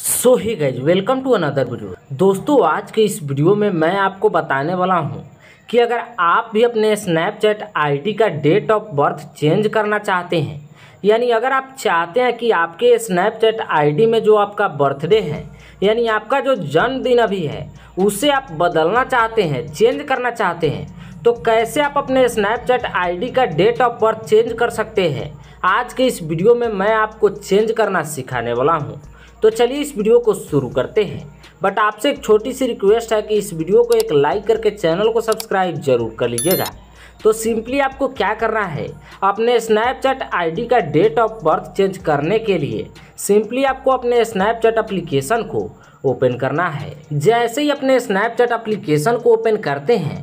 so hi guys welcome to another video दोस्तों आज के इस वीडियो में मैं आपको बताने वाला हूँ कि अगर आप भी अपने स्नैपचैट आईडी का डेट ऑफ बर्थ चेंज करना चाहते हैं यानी अगर आप चाहते हैं कि आपके स्नैपचैट आईडी में जो आपका बर्थडे है यानी आपका जो जन्मदिन अभी है उसे आप बदलना चाहते हैं चेंज करना चाहते हैं तो कैसे आप अपने स्नैपचैट आईडी का डेट ऑफ बर्थ चेंज कर सकते हैं आज के इस वीडियो में मैं आपको चेंज करना सिखाने वाला हूँ तो चलिए इस वीडियो को शुरू करते हैं बट आपसे एक छोटी सी रिक्वेस्ट है कि इस वीडियो को एक लाइक करके चैनल को सब्सक्राइब जरूर कर लीजिएगा तो सिंपली आपको क्या करना है अपने स्नैपचैट आईडी का डेट ऑफ बर्थ चेंज करने के लिए सिंपली आपको अपने स्नैपचैट एप्लीकेशन को ओपन करना है जैसे ही अपने स्नैपचैट एप्लीकेशन को ओपन करते हैं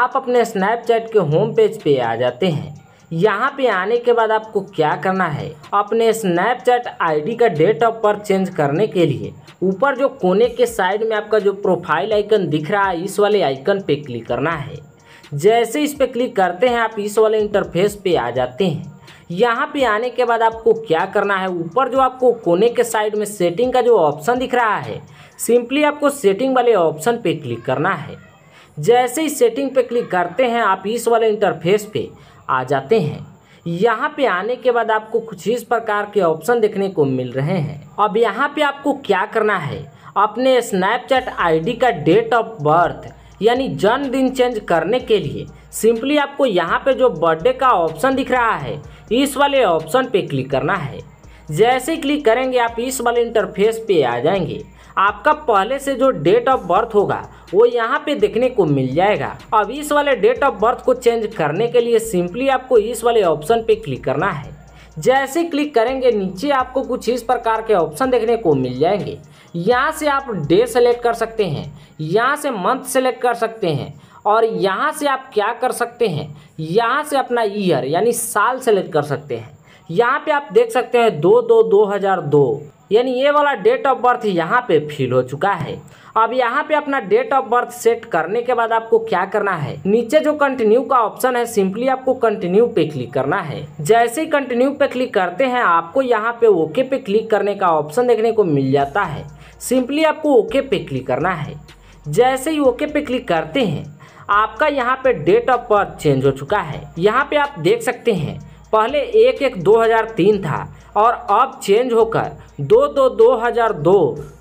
आप अपने स्नैपचैट के होम पेज पे आ जाते हैं यहाँ पे आने के बाद आपको क्या करना है अपने स्नैपचैट आईडी का डेट ऑफ बर्थ चेंज करने के लिए ऊपर जो कोने के साइड में आपका जो प्रोफाइल आइकन दिख रहा है इस वाले आइकन पे क्लिक करना है जैसे इस पर क्लिक करते हैं आप इस वाले इंटरफेस पे आ जाते हैं यहाँ पे आने के बाद आपको क्या करना है ऊपर जो आपको कोने के साइड में सेटिंग का जो ऑप्शन दिख रहा है सिंपली आपको सेटिंग वाले ऑप्शन पे क्लिक करना है जैसे ही सेटिंग पे क्लिक करते हैं आप इस वाले इंटरफेस पे आ जाते हैं यहाँ पे आने के बाद आपको कुछ इस प्रकार के ऑप्शन देखने को मिल रहे हैं अब यहाँ पे आपको क्या करना है अपने स्नैपचैट आईडी का डेट ऑफ बर्थ यानी जन्मदिन चेंज करने के लिए सिंपली आपको यहाँ पे जो बर्थडे का ऑप्शन दिख रहा है इस वाले ऑप्शन पे क्लिक करना है जैसे क्लिक करेंगे आप इस वाले इंटरफेस पे आ जाएंगे आपका पहले से जो डेट ऑफ बर्थ होगा वो यहाँ पे देखने को मिल जाएगा अब इस वाले डेट ऑफ बर्थ को चेंज करने के लिए सिंपली आपको इस वाले ऑप्शन पे क्लिक करना है जैसे क्लिक करेंगे नीचे आपको कुछ इस प्रकार के ऑप्शन देखने को मिल जाएंगे यहाँ से आप डे सेलेक्ट कर सकते हैं यहाँ से मंथ सेलेक्ट कर सकते हैं और यहाँ से आप क्या कर सकते हैं यहाँ से अपना ईयर यानी साल सेलेक्ट कर सकते हैं यहाँ पे आप देख सकते हैं दो दो दो हज़ार दो यानी ये वाला डेट ऑफ बर्थ यहाँ पे फिल हो चुका है अब यहाँ पे अपना डेट ऑफ बर्थ सेट करने के बाद आपको क्या करना है नीचे जो कंटिन्यू का ऑप्शन है सिंपली आपको कंटिन्यू पे क्लिक करना है जैसे ही कंटिन्यू पे क्लिक करते हैं आपको यहाँ पे ओके पे क्लिक करने का ऑप्शन देखने को मिल जाता है सिंपली आपको ओके पे क्लिक करना है जैसे ही ओके पे क्लिक करते हैं आपका यहाँ पे डेट ऑफ बर्थ चेंज हो चुका है यहाँ पे आप देख सकते हैं पहले एक एक दो हज़ार तीन था और अब चेंज होकर दो दो हज़ार दो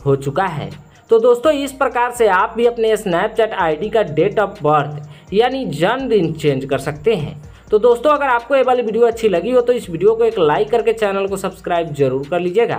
हो चुका है तो दोस्तों इस प्रकार से आप भी अपने स्नैपचैट आईडी का डेट ऑफ बर्थ यानी जन्मदिन चेंज कर सकते हैं तो दोस्तों अगर आपको ये वाली वीडियो अच्छी लगी हो तो इस वीडियो को एक लाइक करके चैनल को सब्सक्राइब जरूर कर लीजिएगा